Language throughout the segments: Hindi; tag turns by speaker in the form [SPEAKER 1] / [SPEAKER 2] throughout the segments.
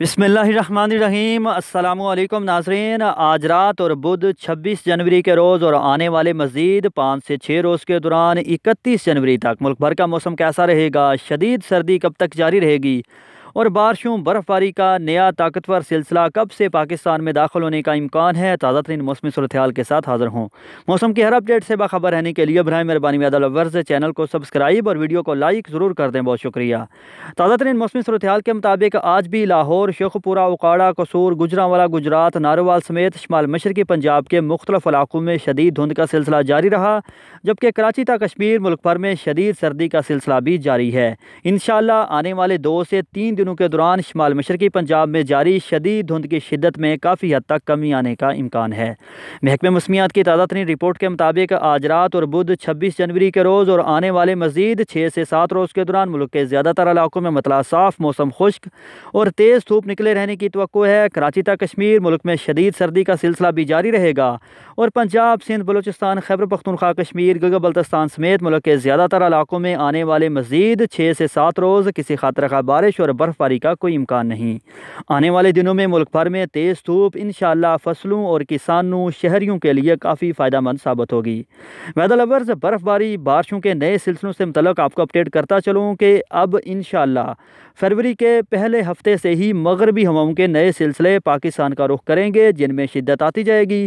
[SPEAKER 1] बिसमीम अल्लाम नाजरीन आज रात और बुध 26 जनवरी के रोज़ और आने वाले मज़ीद पाँच से छः रोज़ के दौरान 31 जनवरी तक मुल्क भर का मौसम कैसा रहेगा शदीद सर्दी कब तक जारी रहेगी और बारिशों बर्फबारी का नया ताकतवर सिलसिला कब से पाकिस्तान में दाखिल होने का इम्कान है ताज़ा तरीन मौसमी सूरत हाल के साथ हाजिर हों मौसम की हर अपडेट से बाखबर रहने के लिए इब्राहिम मेहरबानी यादव लवर्स चैनल को सब्सक्राइब और वीडियो को लाइक ज़रूर कर दें बहुत शुक्रिया ताज़ा तरीन मौसमी सूरत हाल के मुताबिक आज भी लाहौर शेखपुरा उकाड़ा कसूर गुजरावाला गुजरात नारोवाल समेत शुमाल मशरकी पंजाब के मुख्तलिफ इलाकों में शदीद धुंध का सिलसिला जारी रहा जबकि कराची तक कश्मीर मुल्क भर में शदीद सर्दी का सिलसिला भी जारी है इन आने वाले दो से तीन दिन दिनों के दौरान शुमाल मशरकी पंजाब में जारी शदीद धुंध की शिदत में काफ़ी हद तक कमी आने का इम्कान है महकमे मौसमियात की ताज़ा तरीन रिपोर्ट के मुताबिक आज रात और बुध छब्बीस जनवरी के रोज़ और आने वाले मजीद छः से सात रोज़ के दौरान मुल्क के ज़्यादातर इलाकों में मतला साफ़ मौसम खुश्क और तेज़ धूप निकले रहने की तो है कराची तक कश्मीर मुल्क में शदीद सर्दी का सिलसिला भी जारी रहेगा और पंजाब सिंध बलोचिस्तान खैबर पख्तनख्वा कश्मीर गगा बल्तस्तान समेत मुल्क के ज़्यादातर इलाकों में आने वाले मजीद छः से सात रोज़ किसी खातर खा बारिश और बर्फ़ बर्फ़बारी का कोई इम्कान नहीं आने वाले दिनों में मुल्क भर में तेज़ धूप इन फसलों और किसानों शहरीों के लिए काफ़ी फ़ायदा मंद साबित होगी वैदा लवर्स बर्फ़बारी बारिशों के नए सिलसिलों से मतलब आपको अपडेट करता चलूँ कि अब इन फरवरी के पहले हफ्ते से ही मगरबी हवाओं के नए सिलसिले पाकिस्तान का रुख करेंगे जिनमें शिद्दत आती जाएगी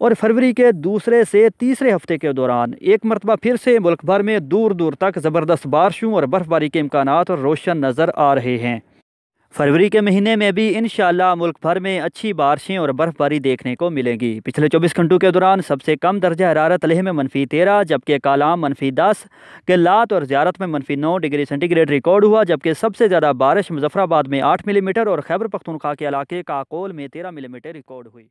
[SPEAKER 1] और फरवरी के दूसरे से तीसरे हफ्ते के दौरान एक मरतबा फिर से मुल्क भर में दूर दूर तक ज़बरदस्त बारिशों और बर्फ़बारी के इम्कान रोशन नज़र आ रहे हैं फरवरी के महीने में भी इन मुल्क भर में अच्छी बारिशें और बर्फबारी देखने को मिलेगी पिछले 24 घंटों के दौरान सबसे कम दर्जा हरारत लेह में मनफी तेरह जबकि कालाम मनफी दस लात और ज्यारत में मनफी नौ डिग्री सेंटीग्रेड रिकॉर्ड हुआ जबकि सबसे ज़्यादा बारिश मुजफ्फराबाद में आठ मिलीमीटर और खैबर पख्तूनख्वा के इलाके काकोल में तेरह मिलीमीटर रिकॉर्ड हुई